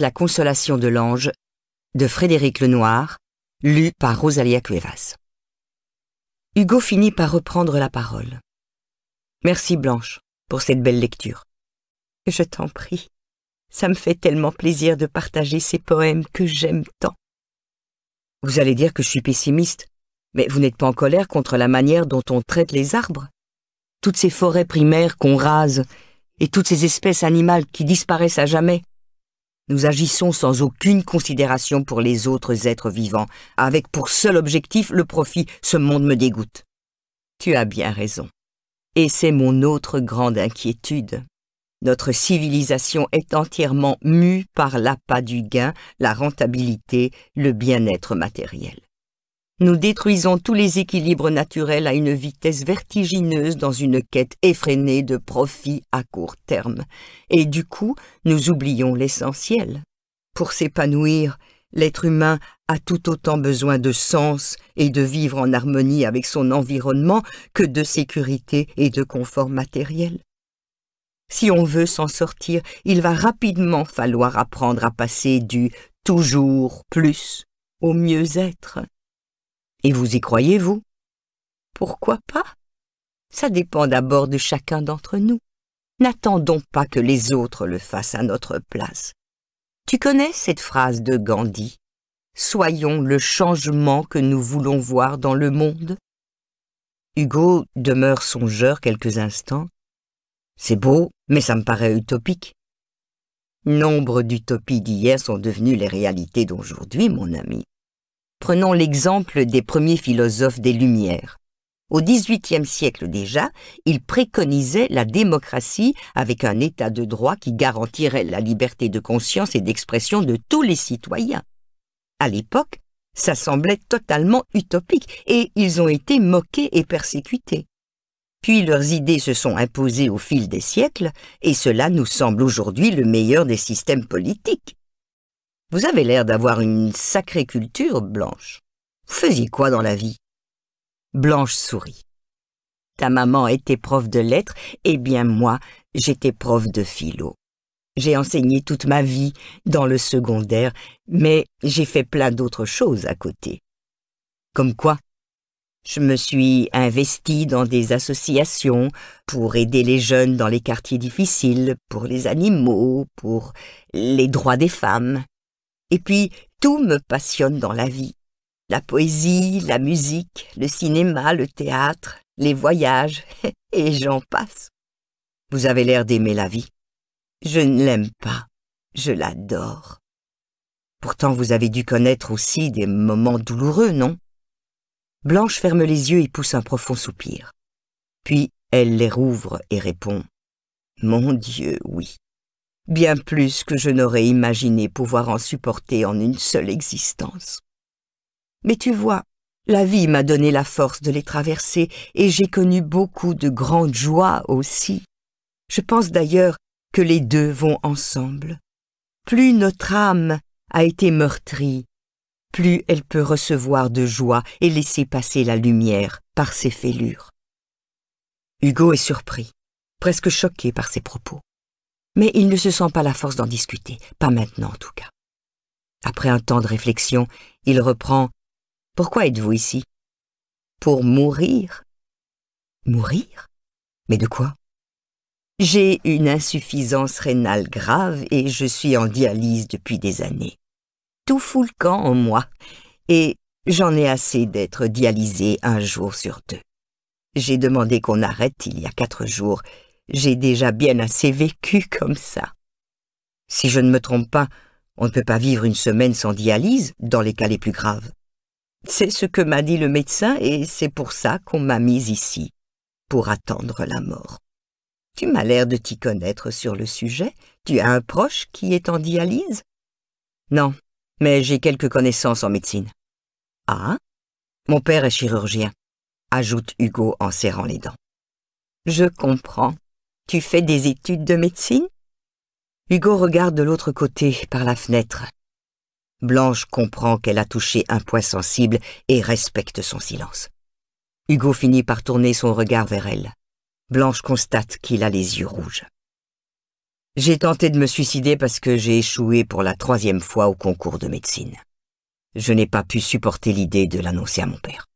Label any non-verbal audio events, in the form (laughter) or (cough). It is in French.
La consolation de l'ange de Frédéric Lenoir, lu par Rosalia Cuevas. Hugo finit par reprendre la parole. Merci Blanche pour cette belle lecture. Je t'en prie. Ça me fait tellement plaisir de partager ces poèmes que j'aime tant. Vous allez dire que je suis pessimiste, mais vous n'êtes pas en colère contre la manière dont on traite les arbres Toutes ces forêts primaires qu'on rase et toutes ces espèces animales qui disparaissent à jamais nous agissons sans aucune considération pour les autres êtres vivants, avec pour seul objectif le profit. Ce monde me dégoûte. Tu as bien raison. Et c'est mon autre grande inquiétude. Notre civilisation est entièrement mue par l'appât du gain, la rentabilité, le bien-être matériel. Nous détruisons tous les équilibres naturels à une vitesse vertigineuse dans une quête effrénée de profit à court terme, et du coup nous oublions l'essentiel. Pour s'épanouir, l'être humain a tout autant besoin de sens et de vivre en harmonie avec son environnement que de sécurité et de confort matériel. Si on veut s'en sortir, il va rapidement falloir apprendre à passer du « toujours plus » au mieux-être, et vous y croyez, vous Pourquoi pas Ça dépend d'abord de chacun d'entre nous. N'attendons pas que les autres le fassent à notre place. Tu connais cette phrase de Gandhi Soyons le changement que nous voulons voir dans le monde. Hugo demeure songeur quelques instants. C'est beau, mais ça me paraît utopique. Nombre d'utopies d'hier sont devenues les réalités d'aujourd'hui, mon ami. Prenons l'exemple des premiers philosophes des Lumières. Au XVIIIe siècle déjà, ils préconisaient la démocratie avec un état de droit qui garantirait la liberté de conscience et d'expression de tous les citoyens. À l'époque, ça semblait totalement utopique et ils ont été moqués et persécutés. Puis leurs idées se sont imposées au fil des siècles et cela nous semble aujourd'hui le meilleur des systèmes politiques. Vous avez l'air d'avoir une sacrée culture, Blanche. Vous faisiez quoi dans la vie Blanche sourit. Ta maman était prof de lettres, eh bien moi, j'étais prof de philo. J'ai enseigné toute ma vie dans le secondaire, mais j'ai fait plein d'autres choses à côté. Comme quoi Je me suis investi dans des associations pour aider les jeunes dans les quartiers difficiles, pour les animaux, pour les droits des femmes. Et puis, tout me passionne dans la vie. La poésie, la musique, le cinéma, le théâtre, les voyages, (laughs) et j'en passe. Vous avez l'air d'aimer la vie. Je ne l'aime pas, je l'adore. Pourtant, vous avez dû connaître aussi des moments douloureux, non Blanche ferme les yeux et pousse un profond soupir. Puis elle les rouvre et répond Mon Dieu, oui bien plus que je n'aurais imaginé pouvoir en supporter en une seule existence. Mais tu vois, la vie m'a donné la force de les traverser et j'ai connu beaucoup de grandes joies aussi. Je pense d'ailleurs que les deux vont ensemble. Plus notre âme a été meurtrie, plus elle peut recevoir de joie et laisser passer la lumière par ses fêlures. Hugo est surpris, presque choqué par ses propos mais il ne se sent pas la force d'en discuter, pas maintenant en tout cas. Après un temps de réflexion, il reprend ⁇ Pourquoi êtes-vous ici ?⁇ Pour mourir. Mourir Mais de quoi J'ai une insuffisance rénale grave et je suis en dialyse depuis des années. Tout fout le en moi, et j'en ai assez d'être dialysé un jour sur deux. J'ai demandé qu'on arrête il y a quatre jours, j'ai déjà bien assez vécu comme ça. Si je ne me trompe pas, on ne peut pas vivre une semaine sans dialyse dans les cas les plus graves. C'est ce que m'a dit le médecin et c'est pour ça qu'on m'a mise ici, pour attendre la mort. Tu m'as l'air de t'y connaître sur le sujet. Tu as un proche qui est en dialyse Non, mais j'ai quelques connaissances en médecine. Ah Mon père est chirurgien, ajoute Hugo en serrant les dents. Je comprends. Tu fais des études de médecine Hugo regarde de l'autre côté, par la fenêtre. Blanche comprend qu'elle a touché un point sensible et respecte son silence. Hugo finit par tourner son regard vers elle. Blanche constate qu'il a les yeux rouges. J'ai tenté de me suicider parce que j'ai échoué pour la troisième fois au concours de médecine. Je n'ai pas pu supporter l'idée de l'annoncer à mon père.